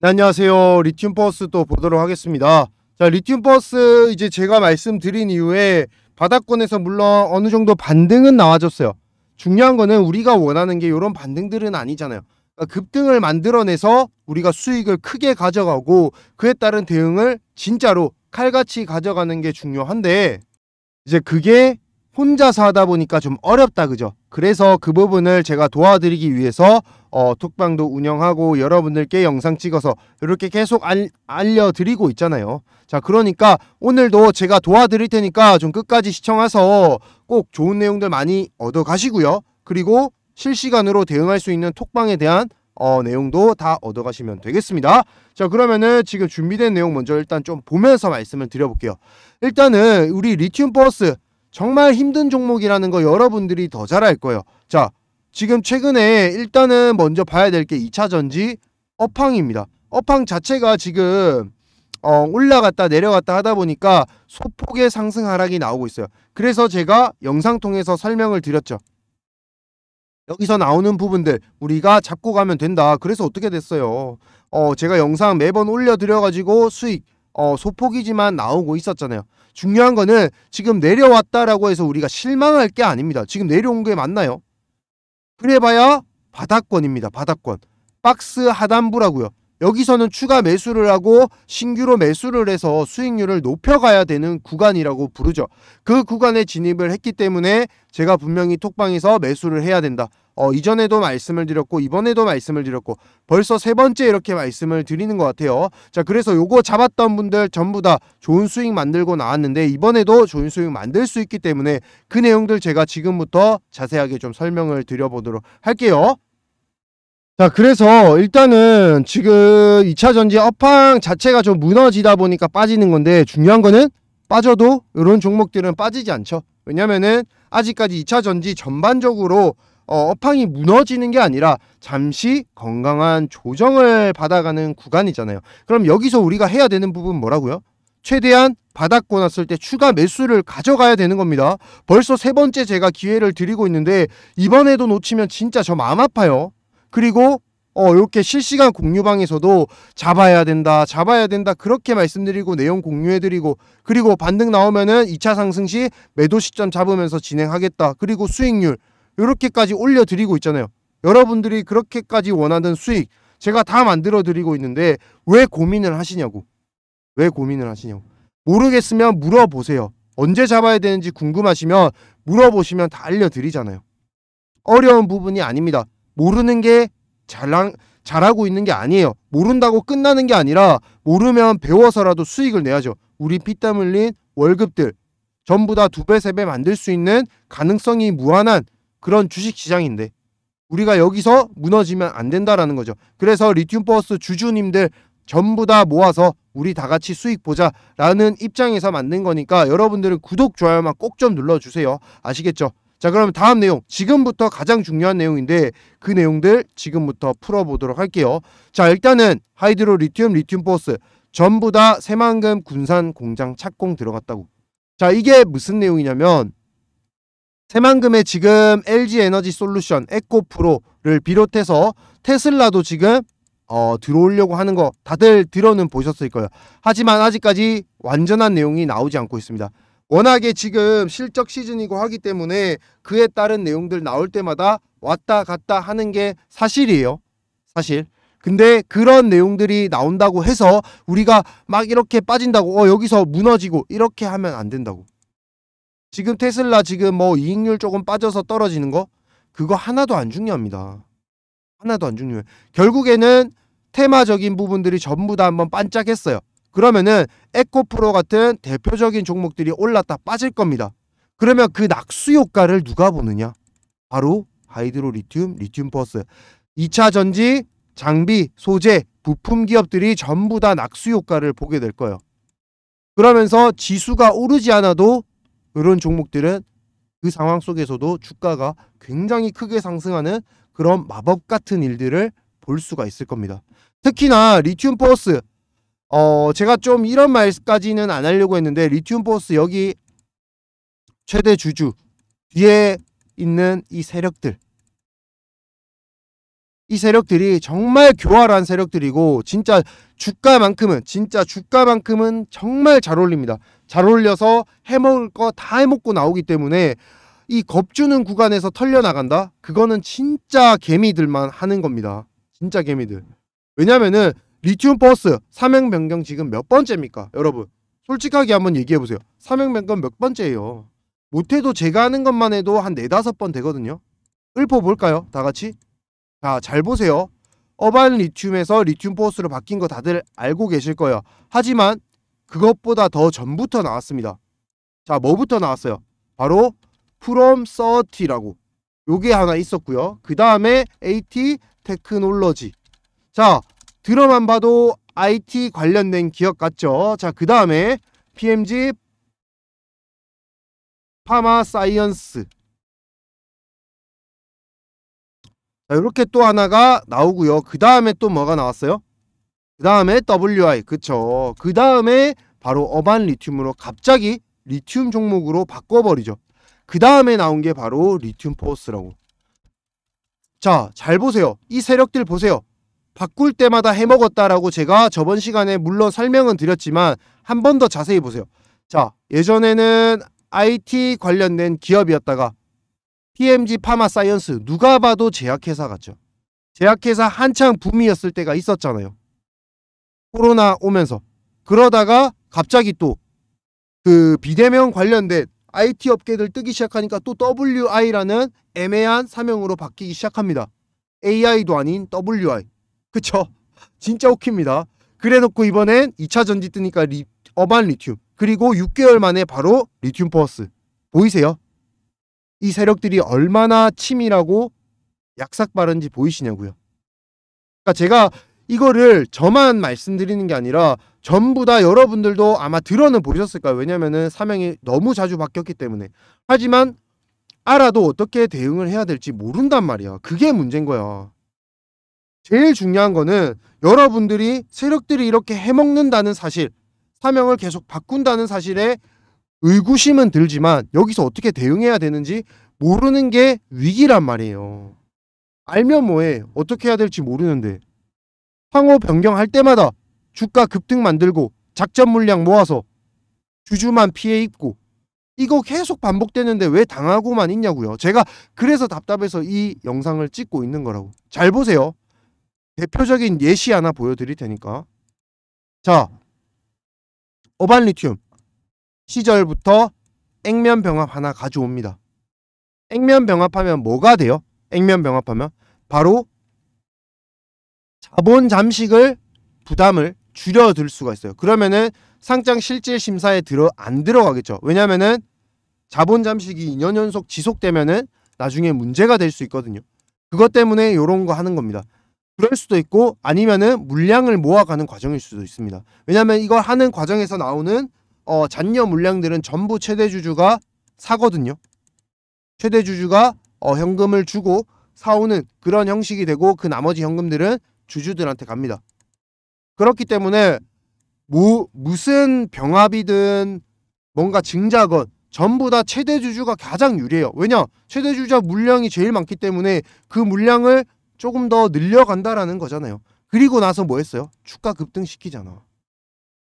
네, 안녕하세요. 리튬 버스 또 보도록 하겠습니다. 자, 리튬 버스 이제 제가 말씀드린 이후에 바닥권에서 물론 어느 정도 반등은 나와줬어요. 중요한 거는 우리가 원하는 게 이런 반등들은 아니잖아요. 그러니까 급등을 만들어내서 우리가 수익을 크게 가져가고 그에 따른 대응을 진짜로 칼같이 가져가는 게 중요한데 이제 그게 혼자서 하다 보니까 좀 어렵다 그죠? 그래서 그 부분을 제가 도와드리기 위해서 어, 톡방도 운영하고 여러분들께 영상 찍어서 이렇게 계속 알, 알려드리고 있잖아요. 자 그러니까 오늘도 제가 도와드릴 테니까 좀 끝까지 시청해서 꼭 좋은 내용들 많이 얻어 가시고요. 그리고 실시간으로 대응할 수 있는 톡방에 대한 어, 내용도 다 얻어가시면 되겠습니다. 자 그러면은 지금 준비된 내용 먼저 일단 좀 보면서 말씀을 드려볼게요. 일단은 우리 리튬 버스 정말 힘든 종목이라는 거 여러분들이 더 잘 알 거예요. 자, 지금 최근에 일단은 먼저 봐야 될 게 2차전지 업황입니다. 업황 자체가 지금 어, 올라갔다 내려갔다 하다 보니까 소폭의 상승 하락이 나오고 있어요. 그래서 제가 영상 통해서 설명을 드렸죠. 여기서 나오는 부분들 우리가 잡고 가면 된다. 그래서 어떻게 됐어요? 어, 제가 영상 매번 올려드려가지고 수익 어, 소폭이지만 나오고 있었잖아요. 중요한 거는 지금 내려왔다라고 해서 우리가 실망할 게 아닙니다. 지금 내려온 게 맞나요? 그래봐야 바닥권입니다. 바닥권. 박스 하단부라고요. 여기서는 추가 매수를 하고 신규로 매수를 해서 수익률을 높여가야 되는 구간이라고 부르죠. 그 구간에 진입을 했기 때문에 제가 분명히 톡방에서 매수를 해야 된다. 어, 이전에도 말씀을 드렸고 이번에도 말씀을 드렸고 벌써 세 번째 이렇게 말씀을 드리는 것 같아요. 자 그래서 요거 잡았던 분들 전부 다 좋은 수익 만들고 나왔는데 이번에도 좋은 수익 만들 수 있기 때문에 그 내용들 제가 지금부터 자세하게 좀 설명을 드려보도록 할게요. 자 그래서 일단은 지금 2차 전지 업황 자체가 좀 무너지다 보니까 빠지는 건데 중요한 거는 빠져도 이런 종목들은 빠지지 않죠. 왜냐면은 아직까지 2차 전지 전반적으로 어, 어팡이 무너지는 게 아니라 잠시 건강한 조정을 받아가는 구간이잖아요. 그럼 여기서 우리가 해야 되는 부분 뭐라고요? 최대한 받았고 났을 때 추가 매수를 가져가야 되는 겁니다. 벌써 세 번째 제가 기회를 드리고 있는데 이번에도 놓치면 진짜 저 마음 아파요. 그리고 어, 이렇게 실시간 공유방에서도 잡아야 된다, 잡아야 된다, 그렇게 말씀드리고 내용 공유해드리고, 그리고 반등 나오면은 2차 상승 시 매도 시점 잡으면서 진행하겠다, 그리고 수익률, 이렇게까지 올려드리고 있잖아요. 여러분들이 그렇게까지 원하는 수익 제가 다 만들어드리고 있는데 왜 고민을 하시냐고. 왜 고민을 하시냐고. 모르겠으면 물어보세요. 언제 잡아야 되는지 궁금하시면 물어보시면 다 알려드리잖아요. 어려운 부분이 아닙니다. 모르는 게 잘랑, 잘하고 있는 게 아니에요. 모른다고 끝나는 게 아니라 모르면 배워서라도 수익을 내야죠. 우리 피땀 흘린 월급들 전부 다 두 배, 세 배 만들 수 있는 가능성이 무한한 그런 주식시장인데 우리가 여기서 무너지면 안 된다라는 거죠. 그래서 리튬 버스 주주님들 전부 다 모아서 우리 다 같이 수익 보자라는 입장에서 만든 거니까 여러분들은 구독, 좋아요만 꼭 좀 눌러주세요. 아시겠죠? 자, 그럼 다음 내용. 지금부터 가장 중요한 내용인데 그 내용들 지금부터 풀어보도록 할게요. 자, 일단은 하이드로 리튬, 리튬 버스 전부 다 새만금 군산 공장 착공 들어갔다고. 자, 이게 무슨 내용이냐면 새만금에 지금 LG 에너지 솔루션 에코 프로를 비롯해서 테슬라도 지금 어, 들어오려고 하는 거 다들 들어는 보셨을 거예요. 하지만 아직까지 완전한 내용이 나오지 않고 있습니다. 워낙에 지금 실적 시즌이고 하기 때문에 그에 따른 내용들 나올 때마다 왔다 갔다 하는 게 사실이에요. 사실. 근데 그런 내용들이 나온다고 해서 우리가 막 이렇게 빠진다고 어 여기서 무너지고 이렇게 하면 안 된다고. 지금 테슬라 지금 뭐 이익률 조금 빠져서 떨어지는 거 그거 하나도 안 중요합니다. 하나도 안 중요해. 결국에는 테마적인 부분들이 전부 다 한번 반짝했어요. 그러면은 에코프로 같은 대표적인 종목들이 올랐다 빠질 겁니다. 그러면 그 낙수 효과를 누가 보느냐? 바로 하이드로 리튬, 리튬 버스. 2차 전지, 장비, 소재, 부품 기업들이 전부 다 낙수 효과를 보게 될 거예요. 그러면서 지수가 오르지 않아도 그런 종목들은 그 상황 속에서도 주가가 굉장히 크게 상승하는 그런 마법 같은 일들을 볼 수가 있을 겁니다. 특히나 리튬 포스 어 제가 좀 이런 말까지는 안 하려고 했는데 리튬 포스 여기 최대 주주 뒤에 있는 이 세력들 이 세력들이 정말 교활한 세력들이고 진짜 주가만큼은 진짜 주가만큼은 정말 잘 어울립니다. 잘 어울려서 해먹을 거 다 해먹고 나오기 때문에 이 겁주는 구간에서 털려나간다? 그거는 진짜 개미들만 하는 겁니다. 진짜 개미들. 왜냐면은 리튬 버스 사명 변경 지금 몇 번째입니까? 여러분 솔직하게 한번 얘기해보세요. 사명 변경 몇 번째예요? 못해도 제가 하는 것만 해도 한 네다섯 번 되거든요. 읊어볼까요? 다 같이? 자, 잘 보세요. 어반 리튬에서 리튬 포스로 바뀐 거 다들 알고 계실 거예요. 하지만 그것보다 더 전부터 나왔습니다. 자, 뭐부터 나왔어요? 바로 프롬 서티라고 요게 하나 있었고요. 그 다음에 AT 테크놀로지 자, 들어만 봐도 IT 관련된 기업 같죠? 자, 그 다음에 PMG 파마 사이언스 자, 이렇게 또 하나가 나오고요. 그 다음에 또 뭐가 나왔어요? 그 다음에 WI 그쵸 그 다음에 바로 어반 리튬으로 갑자기 리튬 종목으로 바꿔버리죠 그 다음에 나온 게 바로 리튬 포스라고 자 잘 보세요 이 세력들 보세요 바꿀 때마다 해먹었다라고 제가 저번 시간에 물론 설명은 드렸지만 한 번 더 자세히 보세요 자 예전에는 IT 관련된 기업이었다가 PMG 파마 사이언스 누가 봐도 제약회사 같죠 제약회사 한창 붐이었을 때가 있었잖아요 코로나 오면서 그러다가 갑자기 또 그 비대면 관련된 IT 업계들 뜨기 시작하니까 또 WI라는 애매한 사명으로 바뀌기 시작합니다. AI도 아닌 WI. 그쵸? 진짜 웃깁니다. 그래놓고 이번엔 2차 전지 뜨니까 리, 어반 리튬. 그리고 6개월 만에 바로 리튬 퍼스. 보이세요? 이 세력들이 얼마나 치밀하고 약삭 빠른지 보이시냐고요. 그러니까 제가 이거를 저만 말씀드리는 게 아니라 전부 다 여러분들도 아마 들어는 보셨을 까요 왜냐면은 사명이 너무 자주 바뀌었기 때문에. 하지만 알아도 어떻게 대응을 해야 될지 모른단 말이야. 그게 문제인 거야. 제일 중요한 거는 여러분들이 세력들이 이렇게 해먹는다는 사실, 사명을 계속 바꾼다는 사실에 의구심은 들지만 여기서 어떻게 대응해야 되는지 모르는 게 위기란 말이에요. 알면 뭐해. 어떻게 해야 될지 모르는데. 황호 변경할 때마다 주가 급등 만들고 작전 물량 모아서 주주만 피해 입고 이거 계속 반복되는데 왜 당하고만 있냐고요. 제가 그래서 답답해서 이 영상을 찍고 있는 거라고. 잘 보세요. 대표적인 예시 하나 보여드릴 테니까. 자, 어발리튬 시절부터 액면 병합 하나 가져옵니다. 액면 병합하면 뭐가 돼요? 액면 병합하면 바로 자본 아, 잠식을 부담을 줄여들 수가 있어요. 그러면은 상장 실질 심사에 들어 안 들어가겠죠. 왜냐면은 자본 잠식이 2년 연속 지속되면은 나중에 문제가 될 수 있거든요. 그것 때문에 이런 거 하는 겁니다. 그럴 수도 있고 아니면은 물량을 모아가는 과정일 수도 있습니다. 왜냐면 이걸 하는 과정에서 나오는 어, 잔여 물량들은 전부 최대 주주가 사거든요. 최대 주주가 어, 현금을 주고 사오는 그런 형식이 되고 그 나머지 현금들은 주주들한테 갑니다. 그렇기 때문에 뭐 무슨 병합이든 뭔가 증자건 전부 다 최대 주주가 가장 유리해요. 왜냐? 최대 주주가 물량이 제일 많기 때문에 그 물량을 조금 더 늘려간다라는 거잖아요. 그리고 나서 뭐 했어요? 주가 급등시키잖아.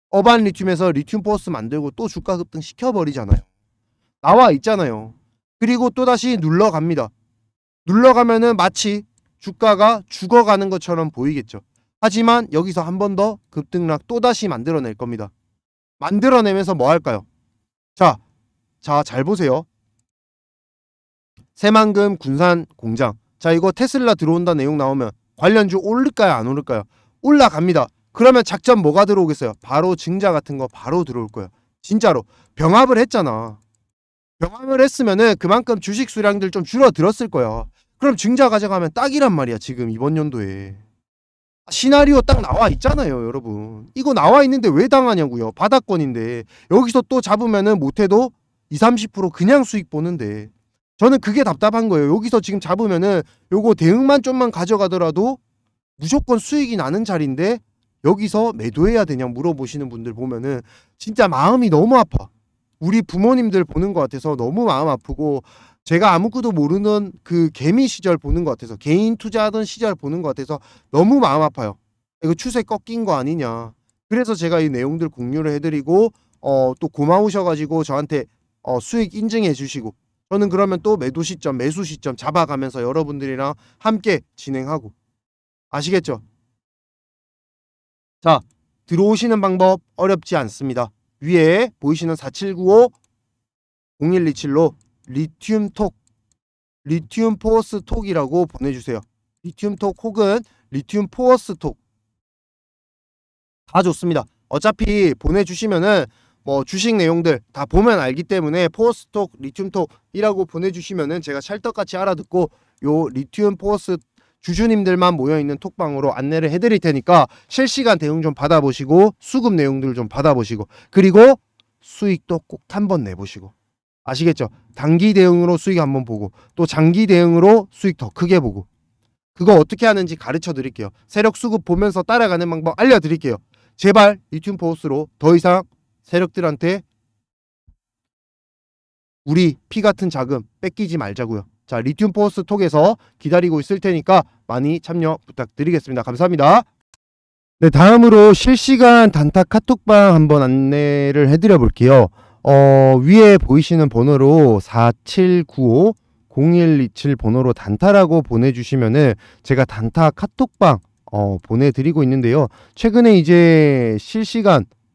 어반 리튬에서 리튬 포스 만들고 또 주가 급등 시켜버리잖아요. 나와 있잖아요. 그리고 또다시 눌러갑니다. 눌러가면은 마치 주가가 죽어가는 것처럼 보이겠죠. 하지만 여기서 한 번 더 급등락 또다시 만들어낼 겁니다. 만들어내면서 뭐 할까요? 자, 자, 잘 보세요. 새만금 군산 공장. 자, 이거 테슬라 들어온다 내용 나오면 관련주 오를까요? 안 오를까요? 올라갑니다. 그러면 작전 뭐가 들어오겠어요? 바로 증자 같은 거 바로 들어올 거예요. 진짜로. 병합을 했잖아. 병합을 했으면 그만큼 주식 수량들 좀 줄어들었을 거예요. 그럼 증자 가져가면 딱이란 말이야 지금 이번 연도에 시나리오 딱 나와 있잖아요 여러분 이거 나와 있는데 왜 당하냐고요 바닥권인데 여기서 또 잡으면은 못해도 20, 30% 그냥 수익 보는데 저는 그게 답답한 거예요 여기서 지금 잡으면은 요거 대응만 좀만 가져가더라도 무조건 수익이 나는 자리인데 여기서 매도해야 되냐 물어보시는 분들 보면은 진짜 마음이 너무 아파 우리 부모님들 보는 것 같아서 너무 마음 아프고 제가 아무것도 모르는 그 개미 시절 보는 것 같아서 개인 투자하던 시절 보는 것 같아서 너무 마음 아파요. 이거 추세 꺾인 거 아니냐. 그래서 제가 이 내용들 공유를 해드리고 어, 또 고마우셔가지고 저한테 어, 수익 인증해 주시고 저는 그러면 또 매도 시점, 매수 시점 잡아가면서 여러분들이랑 함께 진행하고 아시겠죠? 자, 들어오시는 방법 어렵지 않습니다. 위에 보이시는 4795 0127로 리튬톡 리튬 포어스 톡이라고 보내주세요. 리튬 톡 혹은 리튬 포어스 톡다 좋습니다. 어차피 보내주시면은 뭐 주식 내용들 다 보면 알기 때문에 포어스톡, 리튬톡이라고 보내주시면은 제가 찰떡같이 알아듣고 요 리튬 포어스 주주님들만 모여있는 톡방으로 안내를 해드릴 테니까 실시간 대응 좀 받아보시고 수급 내용들 좀 받아보시고 그리고 수익도 꼭 한번 내보시고 아시겠죠? 단기 대응으로 수익 한번 보고 또 장기 대응으로 수익 더 크게 보고 그거 어떻게 하는지 가르쳐 드릴게요. 세력 수급 보면서 따라가는 방법 알려드릴게요. 제발 리튬 포스로 더 이상 세력들한테 우리 피 같은 자금 뺏기지 말자고요. 자 리튬 포스 톡에서 기다리고 있을 테니까 많이 참여 부탁드리겠습니다. 감사합니다. 네 다음으로 실시간 단타 카톡방 한번 안내를 해드려 볼게요. 어, 위에 보이시는 번호로 4795 0127 번호로 단타라고 보내주시면은 제가 단타 카톡방 어, 보내드리고 있는데요. 최근에 이제 실시간